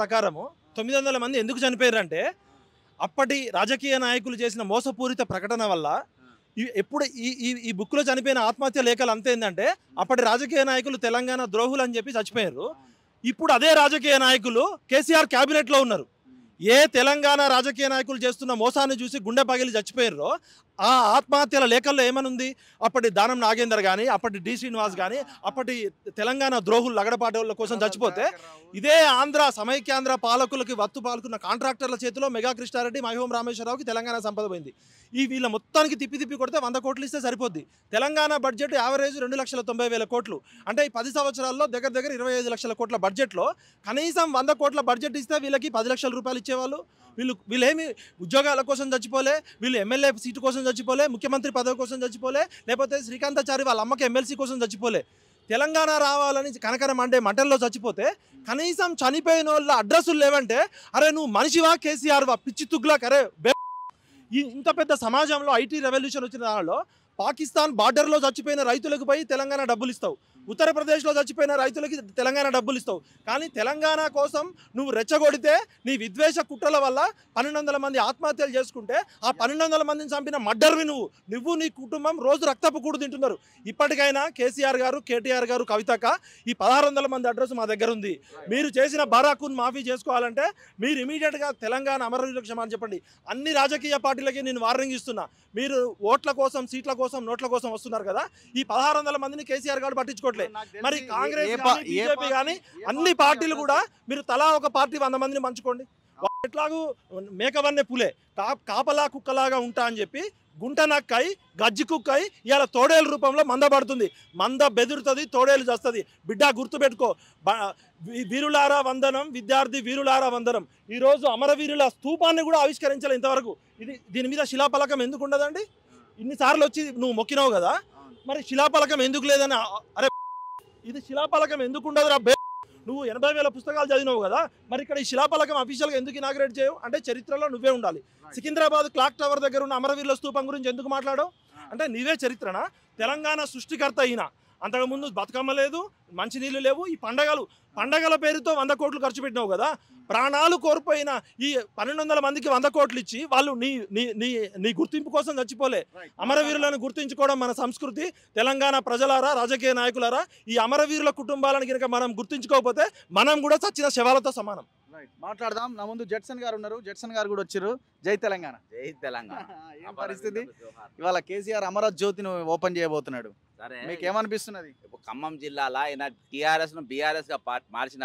ప్రకారము తొమ్మిది వందల మంది ఎందుకు చనిపోయారు అంటే అప్పటి రాజకీయ నాయకులు చేసిన మోసపూరిత ప్రకటన వల్ల ఎప్పుడు ఈ ఈ బుక్లో చనిపోయిన ఆత్మహత్య లేఖలు అంతేందంటే అప్పటి రాజకీయ నాయకులు తెలంగాణ ద్రోహులు అని చెప్పి చచ్చిపోయారు ఇప్పుడు అదే రాజకీయ నాయకులు కేసీఆర్ కేబినెట్లో ఉన్నారు ఏ తెలంగాణ రాజకీయ నాయకులు చేస్తున్న మోసాన్ని చూసి గుండె పగిలి చచ్చిపోయారో ఆ ఆత్మహత్యల లేఖల్లో ఏమనుంది అప్పటి దానం నాగేందర్ కానీ అప్పటి డి శ్రీనివాస్ కానీ అప్పటి తెలంగాణ ద్రోహులు లగడపాటోళ్ళ కోసం చచ్చిపోతే ఇదే ఆంధ్ర సమైక్యాంధ్ర పాలకులకి వత్తు పాలకున్న కాంట్రాక్టర్ల చేతిలో మెగా కృష్ణారెడ్డి మహిహోం రామేశ్వరరావుకి తెలంగాణ సంపద పోయింది ఈ వీళ్ళ మొత్తానికి తిప్పి తిప్పి కొడితే వంద కోట్లు ఇస్తే సరిపోద్ది తెలంగాణ బడ్జెట్ యావరేజ్ రెండు లక్షల తొంభై వేల కోట్లు అంటే ఈ పది సంవత్సరాల్లో దగ్గర దగ్గర ఇరవై ఐదు లక్షల కోట్ల బడ్జెట్లో కనీసం వంద కోట్ల బడ్జెట్ ఇస్తే వీళ్ళకి పది లక్షల రూపాయలు ఇచ్చేవాళ్ళు వీళ్ళు వీళ్ళేమి ఉద్యోగాల కోసం చచ్చిపోలే వీళ్ళు ఎమ్మెల్యే సీటు కోసం చచ్చిపోలే ముఖ్యమంత్రి పదవి కోసం చచ్చిపోలే లేకపోతే శ్రీకాంతాచారి వాళ్ళ అమ్మకి ఎమ్మెల్సీ కోసం చచ్చిపోలే తెలంగాణ రావాలని కనకన మండే మంటల్లో చచ్చిపోతే కనీసం చనిపోయిన వాళ్ళ అడ్రస్లు లేవంటే అరే నువ్వు మనిషివా కేసీఆర్ వా పిచ్చి తుగ్లాక్ అరే ఇంత పెద్ద సమాజంలో ఐటీ రెవల్యూషన్ వచ్చిన దానిలో పాకిస్తాన్ బార్డర్లో చచ్చిపోయిన రైతులకు పోయి తెలంగాణ డబ్బులు ఇస్తావు ఉత్తరప్రదేశ్లో చచ్చిపోయిన రైతులకి తెలంగాణ డబ్బులు ఇస్తావు కానీ తెలంగాణ కోసం నువ్వు రెచ్చగొడితే నీ విద్వేష కుట్రల వల్ల పన్నెండు మంది ఆత్మహత్యలు చేసుకుంటే ఆ పన్నెండు మందిని చంపిన మడ్డర్వి నువ్వు నువ్వు నీ కుటుంబం రోజు రక్తపు కూడు తింటున్నారు ఇప్పటికైనా కేసీఆర్ గారు కేటీఆర్ గారు కవితక ఈ పదహారు మంది అడ్రస్ మా దగ్గర ఉంది మీరు చేసిన బరాకును మాఫీ చేసుకోవాలంటే మీరు ఇమీడియట్గా తెలంగాణ అమరవీరులకు క్షమాన్ని చెప్పండి అన్ని రాజకీయ పార్టీలకి నేను వార్నింగ్ ఇస్తున్నా మీరు ఓట్ల కోసం సీట్ల కోసం కోసం నోట్ల కోసం వస్తున్నారు కదా ఈ పదహారు వందల మందిని కేసీఆర్ గారు పట్టించుకోవట్లే మరి కాంగ్రెస్ బీజేపీ కానీ అన్ని పార్టీలు కూడా మీరు తలా ఒక పార్టీ వంద మందిని పంచుకోండి ఎట్లాగూ మేకవన్నే పులే కాపలా కుక్కలాగా ఉంటా అని చెప్పి గుంట నక్కై గజ్జి కుక్కై ఇలా తోడేలు రూపంలో మంద పడుతుంది మంద బెదురుతుంది తోడేలు చేస్తుంది బిడ్డ గుర్తుపెట్టుకో వీరులారా వందనం విద్యార్థి వీరులారా వందనం ఈరోజు అమరవీరుల స్థూపాన్ని కూడా ఆవిష్కరించాలి ఇంతవరకు ఇది దీని మీద శిలాపలకం ఎందుకు ఉండదండి ఇన్నిసార్లు వచ్చి నువ్వు మొక్కినావు కదా మరి శిలాపలకం ఎందుకు లేదని అరే ఇది శిలాపలకం ఎందుకు ఉండదు రా నువ్వు ఎనభై వేల పుస్తకాలు చదివినావు కదా మరి ఇక్కడ ఈ శిలాపలకం అఫీషియల్గా ఎందుకు ఇనాగ్రేట్ చేయవు అంటే చరిత్రలో నువ్వే ఉండాలి సికింద్రాబాద్ క్లాక్ టవర్ దగ్గర ఉన్న అమరవీరుల స్థూపం గురించి ఎందుకు మాట్లాడవు ah. అంటే నీవే చరిత్రనా తెలంగాణ సృష్టికర్త అయినా అంతకుముందు బతుకమ్మ లేదు మంచినీళ్ళు లేవు ఈ పండగలు పండగల పేరుతో వంద కోట్లు ఖర్చు పెట్టినావు కదా ప్రాణాలు కోల్పోయిన ఈ పన్నెండు వందల మందికి వంద కోట్లు ఇచ్చి వాళ్ళు నీ నీ నీ నీ గుర్తింపు కోసం చచ్చిపోలే అమరవీరులను గుర్తించుకోవడం మన సంస్కృతి తెలంగాణ ప్రజలారా రాజకీయ నాయకులారా ఈ అమరవీరుల కుటుంబాలను కనుక మనం గుర్తించుకోకపోతే మనం కూడా చచ్చిన శవాలతో సమానం మాట్లాడదాం నా ముందు జడ్సన్ గారు ఉన్నారు జడ్సన్ గారు కూడా వచ్చారు జై తెలంగాణ జై తెలంగాణ పరిస్థితి ఇవాళ కేసీఆర్ అమరావతి జ్యోతిని ఓపెన్ చేయబోతున్నాడు మీకు ఏమనిపిస్తున్నది ఖమ్మం జిల్లాలో ఈయన టీఆర్ఎస్ ను బీఆర్ఎస్ గా మార్చిన